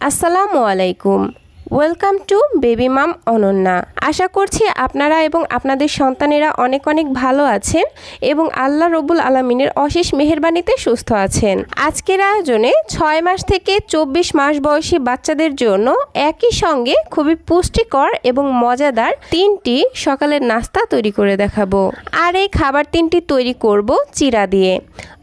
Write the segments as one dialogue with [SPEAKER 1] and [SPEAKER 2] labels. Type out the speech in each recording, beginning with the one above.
[SPEAKER 1] Assalamualaikum. Welcome to baby mum Ananya আশা করছি আপনারা এবং আপনাদের সন্তানেরা অনেক অনেক ভালো আছেন এবং আল্লাহ রবুল আলমিনের অশেষ মেহরবানিতে সুস্থ আছেন আজকের আয়োজনে ছয় মাস থেকে চব্বিশ মাস বয়সী বাচ্চাদের জন্য একই সঙ্গে খুবই পুষ্টিকর এবং মজাদার তিনটি সকালের নাস্তা তৈরি করে দেখাবো আর এই খাবার তিনটি তৈরি করব চিরা দিয়ে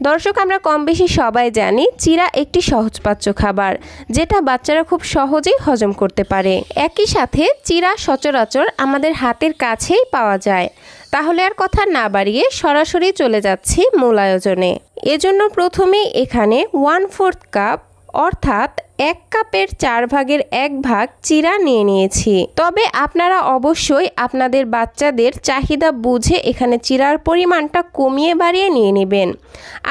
[SPEAKER 1] দর্শক আমরা কম বেশি সবাই জানি চিরা একটি সহজপাচ্য খাবার যেটা বাচ্চারা খুব সহজেই হজম করতে পারে পারে একই সাথে চিরা সচরাচর আমাদের হাতের কাছেই পাওয়া যায় তাহলে আর কথা না বাড়িয়ে সরাসরি চলে যাচ্ছি মূল আয়োজনে এজন্য প্রথমে এখানে ওয়ান ফোর্থ কাপ অর্থাৎ এক কাপের চার ভাগের এক ভাগ চিরা নিয়ে নিয়েছি তবে আপনারা অবশ্যই আপনাদের বাচ্চাদের চাহিদা বুঝে এখানে চিরার পরিমাণটা কমিয়ে বাড়িয়ে নিয়ে নেবেন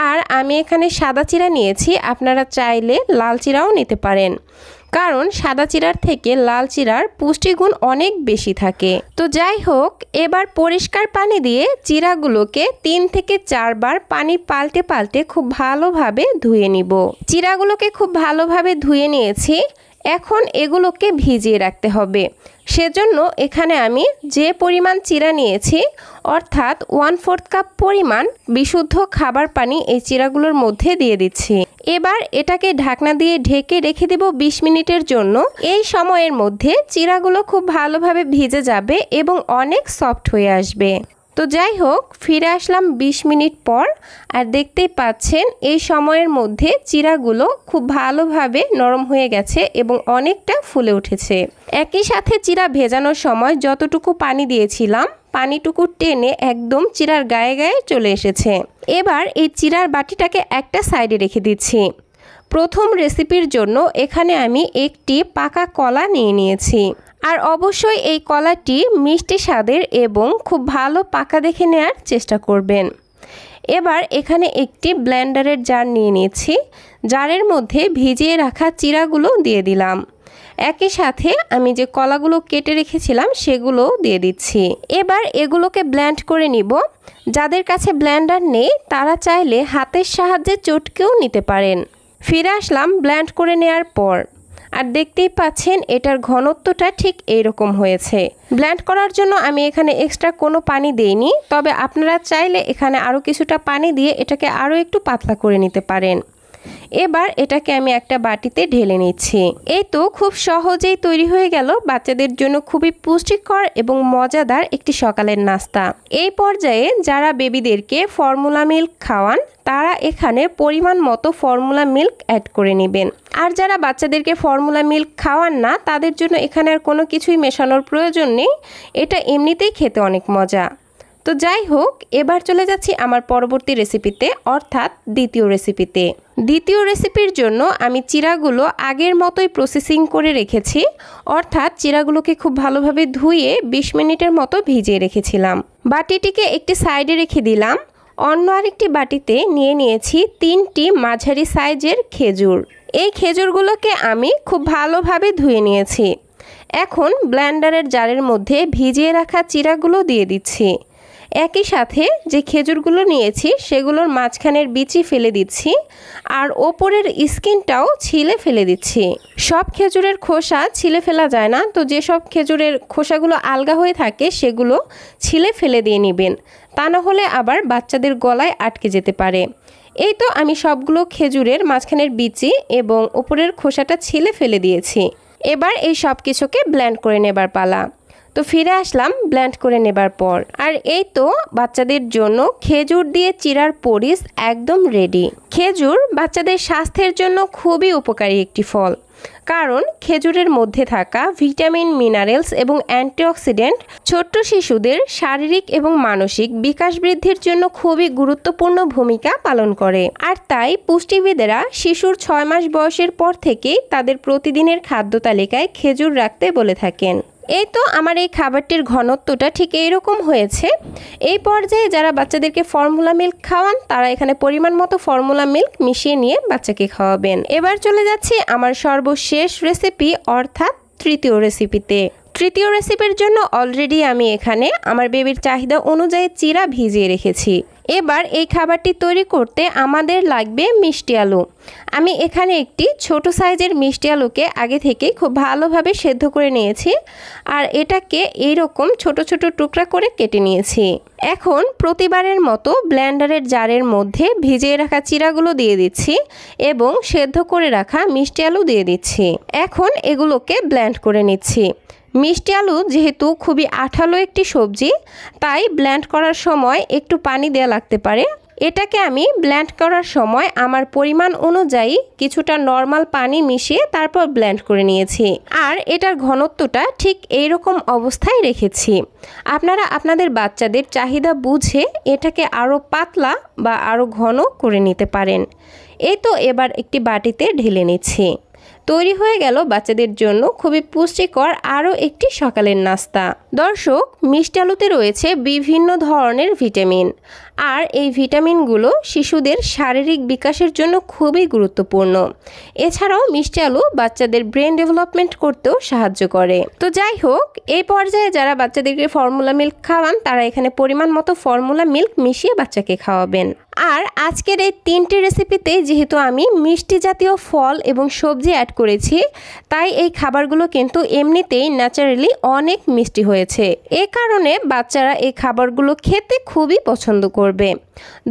[SPEAKER 1] আর আমি এখানে সাদা চিরা নিয়েছি আপনারা চাইলে লাল চিরাও নিতে পারেন কারণ সাদা চিরার থেকে লাল চিরার পুষ্টিগুণ অনেক বেশি থাকে তো যাই হোক এবার পরিষ্কার পানি দিয়ে চিরাগুলোকে তিন থেকে চারবার পানি পাল্টে পাল্টে খুব ভালোভাবে ধুয়ে নিব চিরাগুলোকে খুব ভালোভাবে ধুয়ে ধুয়ে নিয়েছি এখন এগুলোকে ভিজিয়ে রাখতে হবে সেজন্য এখানে আমি যে পরিমাণ চিরা নিয়েছি অর্থাৎ ওয়ান ফোর্থ কাপ পরিমাণ বিশুদ্ধ খাবার পানি এই চিরাগুলোর মধ্যে দিয়ে দিচ্ছি এবার এটাকে ঢাকনা দিয়ে ঢেকে রেখে দেব ২০ মিনিটের জন্য এই সময়ের মধ্যে চিরাগুলো খুব ভালোভাবে ভিজে যাবে এবং অনেক সফট হয়ে আসবে তো যাই হোক ফিরে আসলাম ২০ মিনিট পর আর দেখতেই পাচ্ছেন এই সময়ের মধ্যে চিরাগুলো খুব ভালোভাবে নরম হয়ে গেছে এবং অনেকটা ফুলে উঠেছে একই সাথে চিরা ভেজানোর সময় যতটুকু পানি দিয়েছিলাম পানিটুকু টেনে একদম চিরার গায়ে গায়ে চলে এসেছে এবার এই চিরার বাটিটাকে একটা সাইডে রেখে দিচ্ছি প্রথম রেসিপির জন্য এখানে আমি একটি পাকা কলা নিয়ে নিয়েছি আর অবশ্যই এই কলাটি মিষ্টি স্বাদের এবং খুব ভালো পাকা দেখে নেয়ার চেষ্টা করবেন এবার এখানে একটি ব্ল্যান্ডারের জার নিয়ে নিয়েছি জারের মধ্যে ভিজিয়ে রাখা চিরাগুলো দিয়ে দিলাম একই সাথে আমি যে কলাগুলো কেটে রেখেছিলাম সেগুলো দিয়ে দিচ্ছি এবার এগুলোকে ব্ল্যান্ড করে নিব যাদের কাছে ব্ল্যান্ডার নেই তারা চাইলে হাতের সাহায্যে চটকেও নিতে পারেন ফিরে আসলাম ব্ল্যান্ড করে নেয়ার পর আর দেখতেই পাচ্ছেন এটার ঘনত্বটা ঠিক এইরকম হয়েছে ব্ল্যান্ড করার জন্য আমি এখানে এক্সট্রা কোনো পানি দেইনি তবে আপনারা চাইলে এখানে আরও কিছুটা পানি দিয়ে এটাকে আরও একটু পাতলা করে নিতে পারেন এবার এটাকে আমি একটা বাটিতে ঢেলে নিচ্ছি এই তো খুব সহজেই তৈরি হয়ে গেল বাচ্চাদের জন্য খুবই পুষ্টিকর এবং মজাদার একটি সকালের নাস্তা এই পর্যায়ে যারা বেবিদেরকে ফর্মুলা মিল্ক খাওয়ান তারা এখানে পরিমাণ মতো ফর্মুলা মিল্ক অ্যাড করে নেবেন আর যারা বাচ্চাদেরকে ফর্মুলা মিল্ক খাওয়ান না তাদের জন্য এখানে আর কোনো কিছুই মেশানোর প্রয়োজন নেই এটা এমনিতেই খেতে অনেক মজা তো যাই হোক এবার চলে যাচ্ছি আমার পরবর্তী রেসিপিতে অর্থাৎ দ্বিতীয় রেসিপিতে দ্বিতীয় রেসিপির জন্য আমি চিরাগুলো আগের মতোই প্রসেসিং করে রেখেছি অর্থাৎ চিরাগুলোকে খুব ভালোভাবে ধুয়ে ২০ মিনিটের মতো ভিজিয়ে রেখেছিলাম বাটিটিকে একটি সাইডে রেখে দিলাম অন্য আরেকটি বাটিতে নিয়ে নিয়েছি তিনটি মাঝারি সাইজের খেজুর এই খেজুরগুলোকে আমি খুব ভালোভাবে ধুয়ে নিয়েছি এখন ব্ল্যান্ডারের জারের মধ্যে ভিজিয়ে রাখা চিরাগুলো দিয়ে দিচ্ছি একই সাথে যে খেজুরগুলো নিয়েছি সেগুলোর মাঝখানের বিচি ফেলে দিচ্ছি আর ওপরের স্কিনটাও ছিলে ফেলে দিচ্ছি সব খেজুরের খোসা ছিলে ফেলা যায় না তো যেসব খেজুরের খোসাগুলো আলগা হয়ে থাকে সেগুলো ছিলে ফেলে দিয়ে নেবেন তা না হলে আবার বাচ্চাদের গলায় আটকে যেতে পারে এই তো আমি সবগুলো খেজুরের মাঝখানের বিচি এবং ওপরের খোসাটা ছিলে ফেলে দিয়েছি এবার এই সব কিছুকে ব্ল্যান্ড করে নেবার পালা তো ফিরে আসলাম ব্ল্যান্ড করে নেবার পর আর এই তো বাচ্চাদের জন্য খেজুর দিয়ে চিরার পরিস একদম রেডি খেজুর বাচ্চাদের স্বাস্থ্যের জন্য খুবই উপকারী একটি ফল কারণ খেজুরের মধ্যে থাকা ভিটামিন মিনারেলস এবং অ্যান্টিঅক্সিডেন্ট ছোট্ট শিশুদের শারীরিক এবং মানসিক বিকাশ বৃদ্ধির জন্য খুবই গুরুত্বপূর্ণ ভূমিকা পালন করে আর তাই পুষ্টিবিদেরা শিশুর ছয় মাস বয়সের পর থেকেই তাদের প্রতিদিনের খাদ্য তালিকায় খেজুর রাখতে বলে থাকেন এই তো আমার এই খাবারটির ঘনত্বটা ঠিক এইরকম হয়েছে এই পর্যায়ে যারা বাচ্চাদেরকে ফর্মুলা মিল্ক খাওয়ান তারা এখানে পরিমাণ মতো ফর্মুলা মিল্ক মিশিয়ে নিয়ে বাচ্চাকে খাওয়াবেন এবার চলে যাচ্ছি আমার সর্বশেষ রেসিপি অর্থাৎ তৃতীয় রেসিপিতে তৃতীয় রেসিপির জন্য অলরেডি আমি এখানে আমার বেবির চাহিদা অনুযায়ী চিরা ভিজিয়ে রেখেছি এবার এই খাবারটি তৈরি করতে আমাদের লাগবে মিষ্টি আলু আমি এখানে একটি ছোট সাইজের মিষ্টি আলুকে আগে থেকে খুব ভালোভাবে সেদ্ধ করে নিয়েছি আর এটাকে এই রকম ছোট ছোট টুকরা করে কেটে নিয়েছি এখন প্রতিবারের মতো ব্ল্যান্ডারের জারের মধ্যে ভিজিয়ে রাখা চিরাগুলো দিয়ে দিচ্ছি এবং সেদ্ধ করে রাখা মিষ্টি আলু দিয়ে দিচ্ছি এখন এগুলোকে ব্ল্যান্ড করে নিচ্ছি মিষ্টি আলু যেহেতু খুবই আঠালো একটি সবজি তাই ব্ল্যান্ড করার সময় একটু পানি দেওয়া লাগতে পারে এটাকে আমি ব্ল্যান্ড করার সময় আমার পরিমাণ অনুযায়ী কিছুটা নর্মাল পানি মিশিয়ে তারপর ব্ল্যান্ড করে নিয়েছি আর এটার ঘনত্বটা ঠিক এই রকম অবস্থায় রেখেছি আপনারা আপনাদের বাচ্চাদের চাহিদা বুঝে এটাকে আরও পাতলা বা আরও ঘন করে নিতে পারেন এই তো এবার একটি বাটিতে ঢেলে নিচ্ছি তৈরি হয়ে গেল বাচ্চাদের জন্য খুবই পুষ্টিকর আরও একটি সকালের নাস্তা দর্শক মিষ্টি আলুতে রয়েছে বিভিন্ন ধরনের ভিটামিন আর এই ভিটামিনগুলো শিশুদের শারীরিক বিকাশের জন্য খুবই গুরুত্বপূর্ণ এছাড়াও মিষ্টি আলু বাচ্চাদের ব্রেন ডেভেলপমেন্ট করতেও সাহায্য করে তো যাই হোক এই পর্যায়ে যারা বাচ্চাদেরকে ফর্মুলা মিল্ক খাওয়ান তারা এখানে পরিমাণ মতো ফর্মুলা মিল্ক মিশিয়ে বাচ্চাকে খাওয়াবেন আর আজকের এই তিনটি রেসিপিতে যেহেতু আমি মিষ্টি জাতীয় ফল এবং সবজি অ্যাড করেছি তাই এই খাবারগুলো কিন্তু এমনিতেই ন্যাচারালি অনেক মিষ্টি হয়েছে এ কারণে বাচ্চারা এই খাবারগুলো খেতে খুবই পছন্দ করে করবে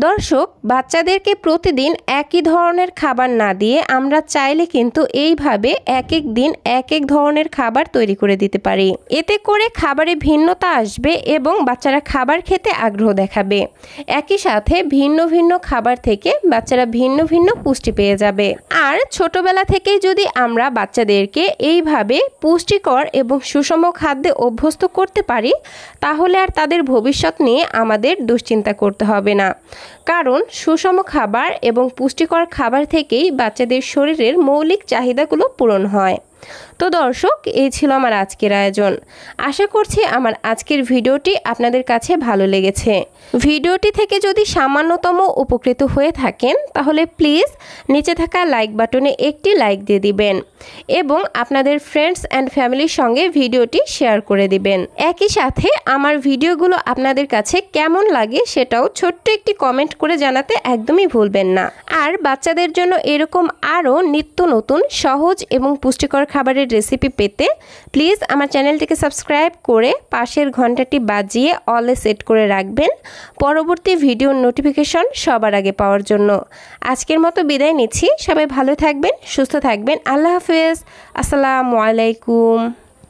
[SPEAKER 1] দর্শক বাচ্চাদেরকে প্রতিদিন একই ধরনের খাবার না দিয়ে আমরা চাইলে কিন্তু এইভাবে এক এক দিন এক এক ধরনের খাবার তৈরি করে দিতে পারি এতে করে খাবারে ভিন্নতা আসবে এবং বাচ্চারা খাবার খেতে আগ্রহ দেখাবে একই সাথে ভিন্ন ভিন্ন খাবার থেকে বাচ্চারা ভিন্ন ভিন্ন পুষ্টি পেয়ে যাবে আর ছোটবেলা থেকেই যদি আমরা বাচ্চাদেরকে এইভাবে পুষ্টিকর এবং সুষম খাদ্যে অভ্যস্ত করতে পারি তাহলে আর তাদের ভবিষ্যৎ নিয়ে আমাদের দুশ্চিন্তা করতে হবে না কারণ সুষম খাবার এবং পুষ্টিকর খাবার থেকেই বাচ্চাদের শরীরের মৌলিক চাহিদাগুলো পূরণ হয় তো দর্শক এই ছিল আমার আজকের আয়োজন আশা করছি আমার আজকের ভিডিওটি আপনাদের কাছে ভালো লেগেছে ভিডিওটি থেকে যদি সামান্যতম উপকৃত হয়ে থাকেন তাহলে প্লিজ নিচে থাকা লাইক বাটনে একটি লাইক দিয়ে দিবেন এবং আপনাদের ফ্রেন্ডস অ্যান্ড ফ্যামিলির সঙ্গে ভিডিওটি শেয়ার করে দিবেন একই সাথে আমার ভিডিওগুলো আপনাদের কাছে কেমন লাগে সেটাও ছোট্ট একটি কমেন্ট করে জানাতে একদমই ভুলবেন না আর বাচ্চাদের জন্য এরকম আরও নিত্য নতুন সহজ এবং পুষ্টিকর খাবারের রেসিপি পেতে প্লিজ আমার চ্যানেলটিকে সাবস্ক্রাইব করে পাশের ঘন্টাটি বাজিয়ে অলে সেট করে রাখবেন পরবর্তী ভিডিওর নোটিফিকেশন সবার আগে পাওয়ার জন্য আজকের মতো বিদায় নিচ্ছি সবাই ভালো থাকবেন সুস্থ থাকবেন আল্লাহ হাফেজ আসসালামু আলাইকুম